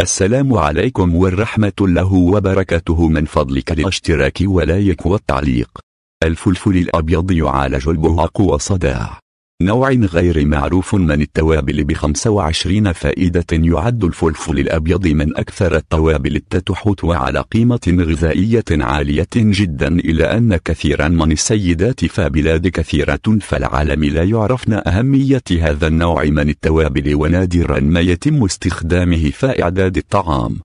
السلام عليكم والرحمة الله وبركاته من فضلك الاشتراك ولايك والتعليق الفلفل الأبيض يعالج البهاق وصداع نوع غير معروف من التوابل ب25 فائدة يعد الفلفل الأبيض من أكثر التوابل التتحوت وعلى قيمة غذائية عالية جدا إلى أن كثيرا من السيدات فبلاد كثيرة فالعالم لا يعرفن أهمية هذا النوع من التوابل ونادرا ما يتم استخدامه في إعداد الطعام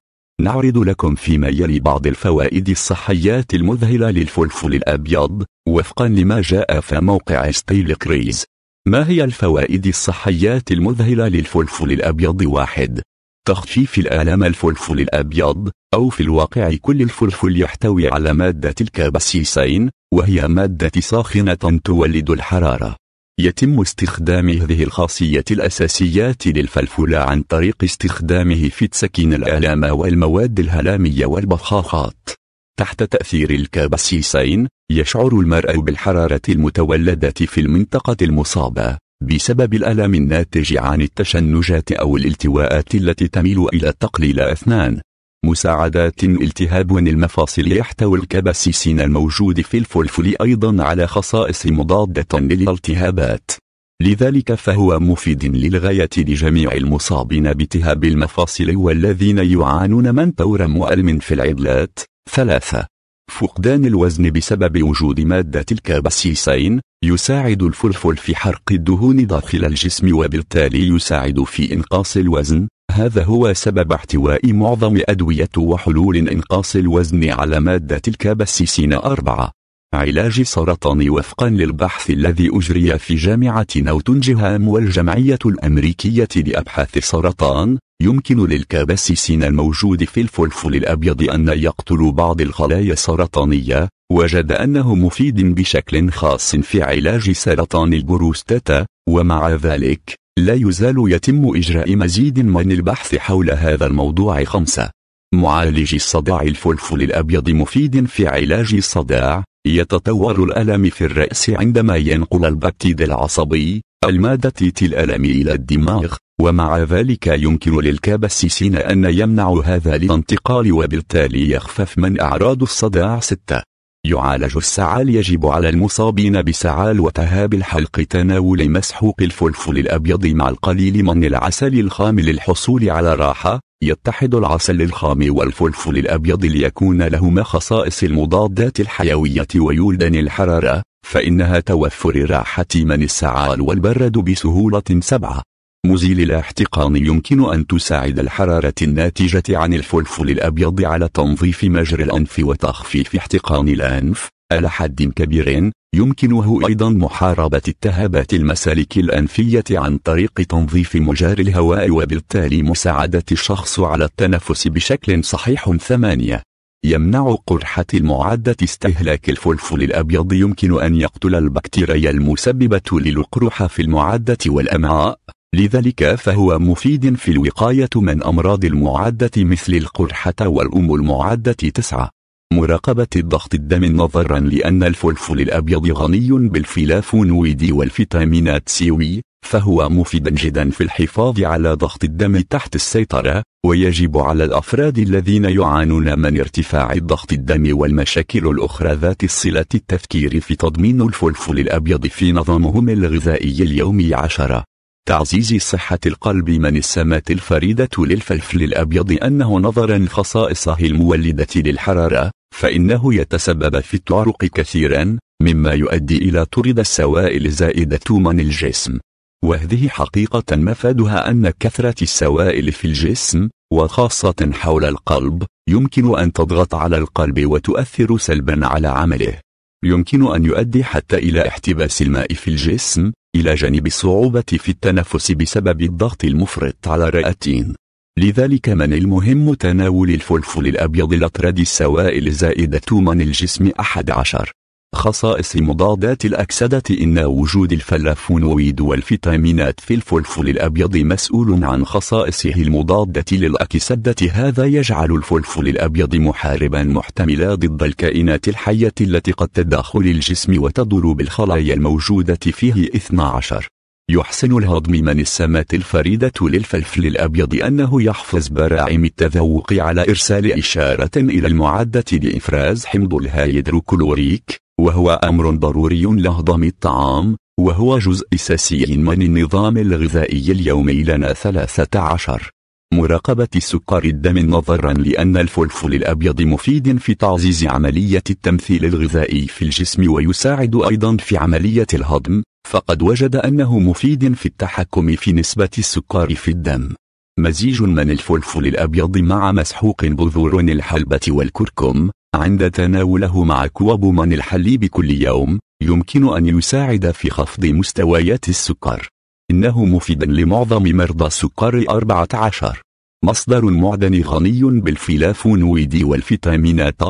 نعرض لكم فيما يلي بعض الفوائد الصحيات المذهلة للفلفل الأبيض وفقا لما جاء في موقع ستيل كريز ما هي الفوائد الصحيات المذهلة للفلفل الأبيض واحد تخفيف الآلام الفلفل الأبيض أو في الواقع كل الفلفل يحتوي على مادة الكابسيسين وهي مادة ساخنة تولد الحرارة يتم استخدام هذه الخاصية الأساسيات للفلفل عن طريق استخدامه في تسكين الآلام والمواد الهلامية والبخاخات تحت تأثير الكبسيسين يشعر المرء بالحرارة المتولدة في المنطقة المصابة بسبب الألم الناتج عن التشنجات أو الالتواءات التي تميل إلى التقليل أثنان مساعدات التهاب المفاصل يحتوي الكبسيسين الموجود في الفلفل أيضا على خصائص مضادة للالتهابات لذلك فهو مفيد للغاية لجميع المصابين بالتهاب المفاصل والذين يعانون من تورم وألم في العضلات ثلاثة فقدان الوزن بسبب وجود مادة الكابسيسين يساعد الفلفل في حرق الدهون داخل الجسم وبالتالي يساعد في إنقاص الوزن هذا هو سبب احتواء معظم أدوية وحلول إنقاص الوزن على مادة الكابسيسين أربعة علاج سرطان وفقا للبحث الذي أجري في جامعة نوتنجهام والجمعية الأمريكية لأبحاث السرطان يمكن للكباسيسين الموجود في الفلفل الأبيض أن يقتل بعض الخلايا السرطانية وجد أنه مفيد بشكل خاص في علاج سرطان البروستاتا ومع ذلك لا يزال يتم إجراء مزيد من البحث حول هذا الموضوع خمسة معالج الصداع الفلفل الأبيض مفيد في علاج الصداع يتطور الألم في الرأس عندما ينقل البكتيد العصبي المادة تي الألم إلى الدماغ ومع ذلك يمكن للكابسيسين أن يمنع هذا الانتقال وبالتالي يخفف من أعراض الصداع 6 يعالج السعال يجب على المصابين بسعال وتهاب الحلق تناول مسحوق الفلفل الأبيض مع القليل من العسل الخام للحصول على راحة يتحد العسل الخام والفلفل الأبيض ليكون لهما خصائص المضادات الحيوية ويولدان الحرارة فإنها توفر راحة من السعال والبرد بسهولة سبعة مزيل الاحتقان يمكن أن تساعد الحرارة الناتجة عن الفلفل الأبيض على تنظيف مجرى الأنف وتخفيف احتقان الأنف إلى حد كبير يمكنه أيضا محاربة التهابات المسالك الأنفية عن طريق تنظيف مجاري الهواء وبالتالي مساعدة الشخص على التنفس بشكل صحيح ثمانية يمنع قرحة المعدة استهلاك الفلفل الأبيض يمكن أن يقتل البكتيريا المسببة للقروح في المعدة والأمعاء لذلك فهو مفيد في الوقاية من أمراض المعدة مثل القرحة والأم المعدة تسعة مراقبة الضغط الدم نظرا لأن الفلفل الأبيض غني بالفلافونويد والفيتامينات سي فهو مفيد جدا في الحفاظ على ضغط الدم تحت السيطرة ويجب على الأفراد الذين يعانون من ارتفاع الضغط الدم والمشاكل الأخرى ذات الصلة التفكير في تضمين الفلفل الأبيض في نظامهم الغذائي اليومي عشرة تعزيز صحة القلب من السمات الفريدة للفلفل الأبيض أنه نظرا خصائصه المولدة للحرارة فإنه يتسبب في التعرق كثيرا مما يؤدي إلى طرد السوائل الزائدة من الجسم وهذه حقيقة مفادها أن كثرة السوائل في الجسم وخاصة حول القلب يمكن أن تضغط على القلب وتؤثر سلبا على عمله يمكن أن يؤدي حتى إلى احتباس الماء في الجسم إلى جانب الصعوبة في التنفس بسبب الضغط المفرط على الرئتين لذلك من المهم تناول الفلفل الأبيض الأطراد السوائل زائدة من الجسم عشر. خصائص مضادات الأكسدة إن وجود الفلافونويد والفيتامينات في الفلفل الأبيض مسؤول عن خصائصه المضادة للأكسدة هذا يجعل الفلفل الأبيض محاربا محتملا ضد الكائنات الحية التي قد تدخل الجسم وتضر بالخلايا الموجودة فيه 12 يحسن الهضم من السمات الفريدة للفلفل الأبيض أنه يحفز براعم التذوق على إرسال إشارة إلى المعدة لإفراز حمض الهيدروكلوريك وهو أمر ضروري لهضم الطعام وهو جزء أساسي من النظام الغذائي اليومي لنا 13 مراقبة سكر الدم نظرا لأن الفلفل الأبيض مفيد في تعزيز عملية التمثيل الغذائي في الجسم ويساعد أيضا في عملية الهضم فقد وجد أنه مفيد في التحكم في نسبة السكر في الدم مزيج من الفلفل الأبيض مع مسحوق بذور الحلبة والكركم عند تناوله مع كوب من الحليب كل يوم يمكن أن يساعد في خفض مستويات السكر إنه مفيد لمعظم مرضى السكر 14 مصدر معدن غني بالفلافونويد والفيتامينات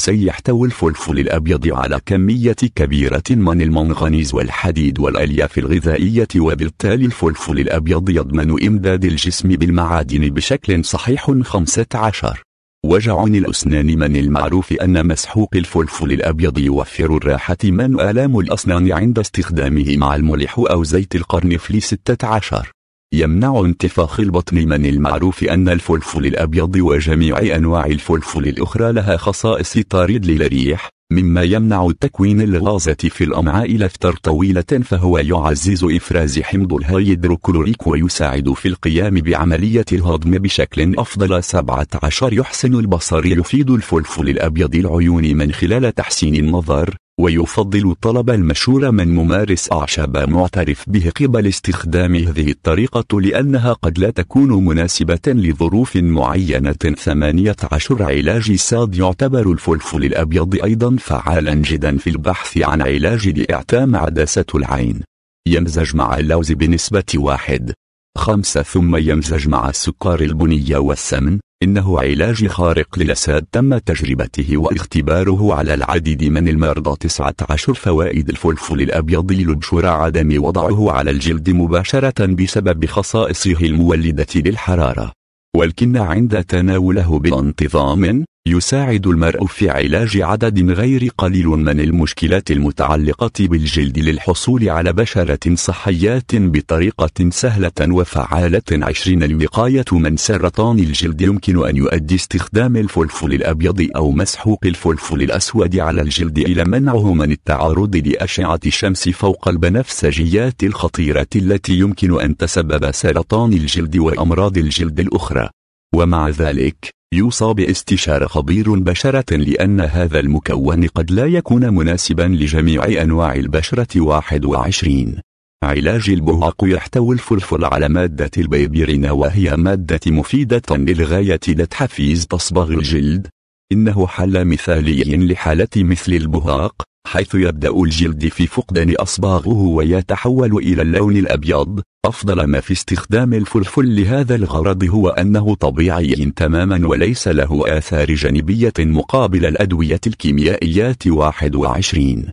سيحتوي الفلفل الأبيض على كمية كبيرة من المنغنيز والحديد والألياف الغذائية وبالتالي الفلفل الأبيض يضمن إمداد الجسم بالمعادن بشكل صحيح 15 وجع الأسنان من المعروف أن مسحوق الفلفل الأبيض يوفر الراحة من آلام الأسنان عند استخدامه مع الملح أو زيت القرنفل 16 يمنع انتفاخ البطن من المعروف أن الفلفل الأبيض وجميع أنواع الفلفل الأخرى لها خصائص طارد للريح مما يمنع تكوين الغازة في الأمعاء لفتر طويلة فهو يعزز إفراز حمض الهيدروكلوريك ويساعد في القيام بعملية الهضم بشكل أفضل 17 يحسن البصر يفيد الفلفل الأبيض العيون من خلال تحسين النظر ويفضل طلب المشورة من ممارس أعشاب معترف به قبل استخدام هذه الطريقة لأنها قد لا تكون مناسبة لظروف معينة 18 علاج ساد يعتبر الفلفل الأبيض أيضا فعالا جدا في البحث عن علاج لإعتام عدسة العين يمزج مع اللوز بنسبة واحد خمسة ثم يمزج مع السكر البني والسمن إنه علاج خارق للأساد تم تجربته واختباره على العديد من المرضى 19 فوائد الفلفل الأبيض للبشرة عدم وضعه على الجلد مباشرة بسبب خصائصه المولدة للحرارة ولكن عند تناوله بانتظام يساعد المرء في علاج عدد غير قليل من المشكلات المتعلقة بالجلد للحصول على بشرة صحيات بطريقة سهلة وفعالة 20 الوقاية من سرطان الجلد يمكن أن يؤدي استخدام الفلفل الأبيض أو مسحوق الفلفل الأسود على الجلد إلى منعه من التعرض لأشعة الشمس فوق البنفسجيات الخطيرة التي يمكن أن تسبب سرطان الجلد وأمراض الجلد الأخرى ومع ذلك يوصى باستشارة خبير بشرة لأن هذا المكون قد لا يكون مناسبا لجميع أنواع البشرة 21 علاج البهاق يحتوي الفلفل على مادة البيبرين وهي مادة مفيدة للغاية لتحفيز تصبغ الجلد إنه حل مثالي لحالة مثل البهاق حيث يبدأ الجلد في فقدان أصباغه ويتحول إلى اللون الأبيض أفضل ما في استخدام الفلفل لهذا الغرض هو أنه طبيعي تماما وليس له آثار جانبية مقابل الأدوية الكيميائيات 21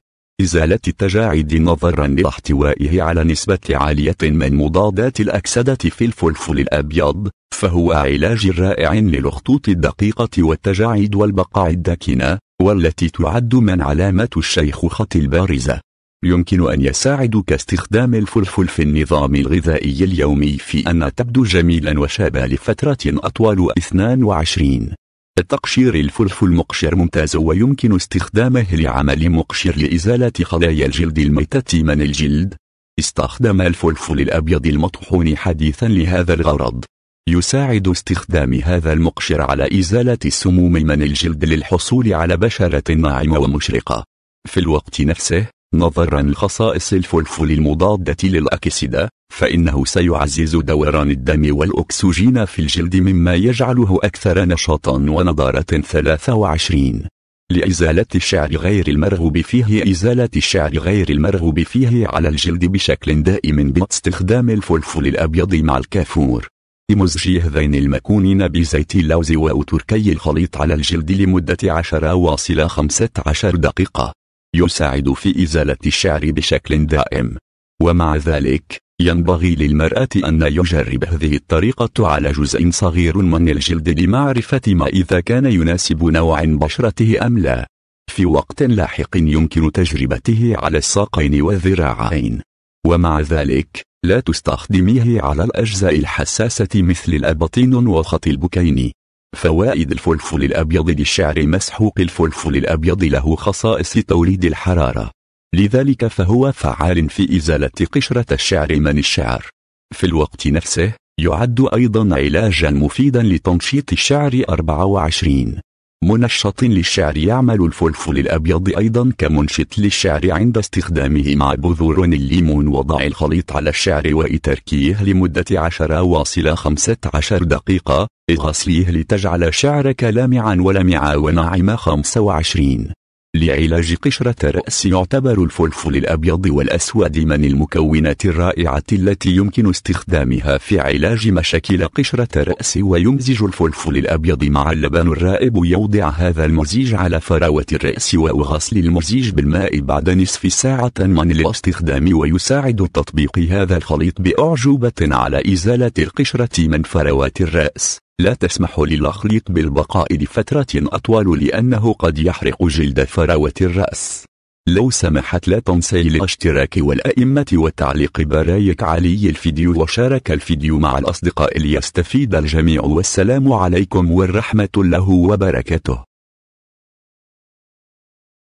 إزالة التجاعيد نظرا لاحتوائه على نسبة عالية من مضادات الأكسدة في الفلفل الأبيض فهو علاج رائع للخطوط الدقيقة والتجاعيد والبقع الداكنة والتي تعد من علامات الشيخوخة البارزة يمكن أن يساعدك استخدام الفلفل في النظام الغذائي اليومي في أن تبدو جميلا وشابا لفترة أطول 22 التقشير الفلفل مقشر ممتاز ويمكن استخدامه لعمل مقشر لإزالة خلايا الجلد الميتة من الجلد استخدم الفلفل الأبيض المطحون حديثا لهذا الغرض يساعد استخدام هذا المقشر على إزالة السموم من الجلد للحصول على بشرة ناعمة ومشرقة في الوقت نفسه نظرا لخصائص الفلفل المضادة للأكسدة فإنه سيعزز دوران الدم والأكسجين في الجلد مما يجعله أكثر نشاطا ونضارة 23 لإزالة الشعر غير المرغوب فيه إزالة الشعر غير المرغوب فيه على الجلد بشكل دائم باستخدام الفلفل الأبيض مع الكافور لمزج هذين المكونين بزيت اللوز وأتركي الخليط على الجلد لمدة 10 واصل 15 دقيقة يساعد في إزالة الشعر بشكل دائم ومع ذلك ينبغي للمرأة أن يجرب هذه الطريقة على جزء صغير من الجلد لمعرفة ما إذا كان يناسب نوع بشرته أم لا في وقت لاحق يمكن تجربته على الساقين والذراعين ومع ذلك لا تستخدميه على الأجزاء الحساسة مثل الأباطين وخط البكين فوائد الفلفل الأبيض للشعر مسحوق الفلفل الأبيض له خصائص توليد الحرارة لذلك فهو فعال في إزالة قشرة الشعر من الشعر في الوقت نفسه يعد أيضا علاجا مفيدا لتنشيط الشعر 24 منشط للشعر يعمل الفلفل الأبيض أيضا كمنشط للشعر عند استخدامه مع بذور الليمون وضع الخليط على الشعر وإتركيه لمدة 10 واصل 15 دقيقة اغسليه لتجعل شعرك لامعا ولمعا وناعما 25 لعلاج قشرة الرأس يعتبر الفلفل الأبيض والأسود من المكونات الرائعة التي يمكن استخدامها في علاج مشاكل قشرة الرأس ويمزج الفلفل الأبيض مع اللبن الرائب يوضع هذا المزيج على فراوة الرأس وغسل المزيج بالماء بعد نصف ساعة من الاستخدام ويساعد تطبيق هذا الخليط بأعجوبة على إزالة القشرة من فروات الرأس لا تسمح للخليط بالبقاء لفترة أطول لأنه قد يحرق جلد فروة الرأس لو سمحت لا تنسي الاشتراك والأئمة والتعليق برايك علي الفيديو وشارك الفيديو مع الأصدقاء ليستفيد الجميع والسلام عليكم والرحمة الله وبركاته